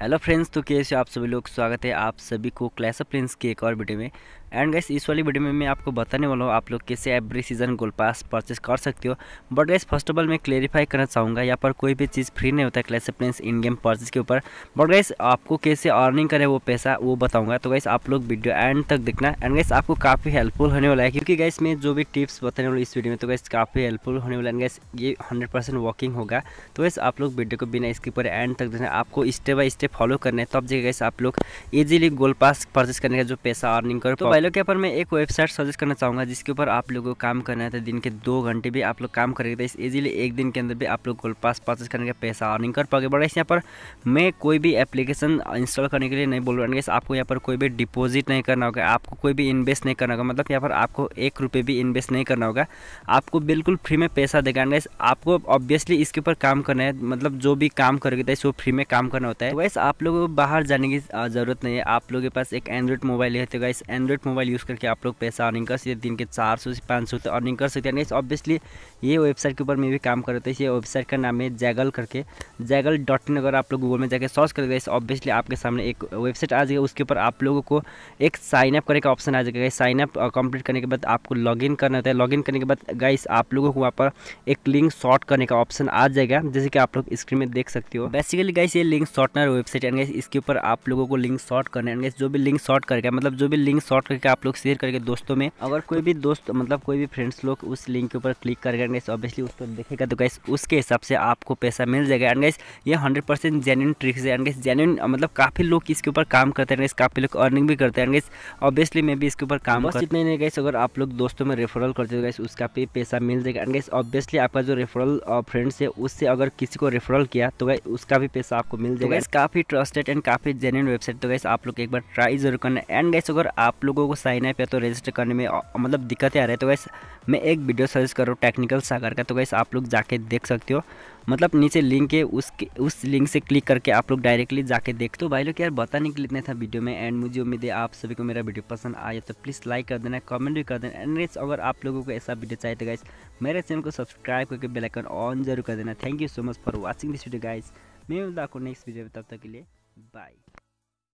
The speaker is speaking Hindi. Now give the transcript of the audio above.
हेलो फ्रेंड्स तो कैसे आप सभी लोग स्वागत है आप सभी को क्लैश ऑफ प्रिंस के एक और वीडियो में एंड गैस इस वाली वीडियो में मैं आपको बताने वाला हूँ आप लोग कैसे every season goal pass purchase कर सकते हो but guys first of all मैं क्लेरिफाई करना चाहूँगा यहाँ पर कोई भी चीज़ फ्री नहीं होता है Clash of Prince in game purchase के ऊपर बट गैस आपको कैसे अर्निंग करें वो पैसा वो बताऊँगा तो गैस आप लोग वीडियो एंड तक देखना एंड गैस आपको काफ़ी हेल्पफुल होने वाला है क्योंकि गैस मैं जो भी टिप्स बताने वाला इस वीडियो में तो गैस काफ़ी हेल्पफुल होने वाला है गैस ये हंड्रेड वर्किंग होगा तो गैस आप लोग वीडियो को बिना इसके ऊपर एंड तक देखना आपको step by step step follow करने तब तो आप जगह आप लोग इजीली गोल पास परचेस करने का जो पैसा अर्निंग करो तो पहले के ऊपर मैं एक वेबसाइट सजेस्ट करना चाहूँगा जिसके ऊपर आप लोगों को काम करना है तो दिन के दो घंटे भी आप लोग काम करेंगे तो इस ईजिली एक दिन के अंदर भी आप लोग गोल पास परचेस करने का पैसा अर्निंग कर पाओगे बट यहाँ पर मैं कोई भी एप्लीकेशन इंस्टॉल करने के लिए नहीं बोल रहा आपको यहाँ पर कोई भी डिपोजिट नहीं करना होगा आपको कोई भी इन्वेस्ट नहीं करना होगा मतलब यहाँ पर आपको एक रुपये भी इन्वेस्ट नहीं करना होगा आपको बिल्कुल फ्री में पैसा देगा आपको ऑब्वियसली इसके ऊपर काम करना है मतलब जो भी काम करोगे तो वो फ्री में काम करना होता है वैसे तो आप लोगों को बाहर जाने की ज़रूरत नहीं है आप लोगों के पास एक एंड्रॉइड मोबाइल है तो गाइस एंड्रॉइड मोबाइल यूज़ करके आप लोग पैसा अर्निंग कर सकते हैं दिन के चार सौ से पाँच सौ तक अर्निंग कर सकते हैं गाइस ऑब्वियसली ये वेबसाइट के ऊपर मैं भी काम कर रहा था इस वेबसाइट का नाम है जैगल करके जैगल डॉट इन अगर आप लोग गूगल में जाकर सर्च करेंगे गाइस ऑब्वियसली आपके सामने एक वेबसाइट आ जाएगी उसके ऊपर आप लोगों को एक साइनअप करने का ऑप्शन आ जाएगा गाइस साइनअप कंप्लीट करने के बाद आपको इन करना होता है इन करने के बाद गाइस आप लोगों को वहाँ पर एक लिंक शॉर्ट करने का ऑप्शन आ जाएगा जैसे कि आप लोग स्क्रीन में देख सकते हो बेसिकली गाइस ये लिंक शॉर्टनर वेबसाइट एंड इसके ऊपर आप लोगों को लिंक शॉर्ट करने एंड जो भी लिंक शॉर्ट करके मतलब जो भी लिंक शॉर्ट करके आप लोग शेयर करके दोस्तों में अगर कोई भी दोस्त मतलब कोई भी फ्रेंड्स लोग उस लिंक के ऊपर क्लिक करके एंड ऑब्वियसली उस पर देखेगा तो गैस उसके हिसाब से आपको पैसा मिल जाएगा एंड गैस ये हंड्रेड परसेंट जेन्यून ट्रिक्स है एंड गैस जेन्यून मतलब काफ़ी लोग इसके ऊपर काम करते हैं काफ़ी लोग अर्निंग भी करते हैं गैस ऑब्वियसली मैं भी इसके ऊपर काम बस नहीं गैस अगर आप लोग दोस्तों में रेफरल करते हो गैस उसका भी पैसा मिल जाएगा एंड गैस ऑब्वियसली आपका जो रेफरल फ्रेंड्स है उससे अगर किसी को रेफरल किया तो गैस उसका भी पैसा आपको मिल तो जाएगा काफ़ी काफ़ी ट्रस्टेड एंड काफ़ी जेन्यून वेबसाइट तो गैस आप लोग एक बार ट्राई जरूर करना एंड गैस अगर आप लोगों को साइन अप या तो रजिस्टर करने में मतलब दिक्कतें आ रही है तो गैस मैं एक वीडियो सजेस्ट कर रहा हूँ टेक्निकल सागर का तो गैस आप लोग जाके देख सकते हो मतलब नीचे लिंक है उसके उस लिंक से क्लिक करके आप लोग डायरेक्टली जाके देख तो भाई लोग यार बताने के लिए इतना था वीडियो में एंड मुझे उम्मीद है आप सभी को मेरा वीडियो पसंद आया तो प्लीज़ लाइक कर देना कमेंट भी कर देना एंड गैस अगर आप लोगों को ऐसा वीडियो चाहिए तो गैस मेरे चैनल को सब्सक्राइब करके बेलाइकन ऑन जरूर कर देना thank you so much for watching this video guys मैं मिलता आपको नेक्स्ट वीडियो में तब तक के लिए बाय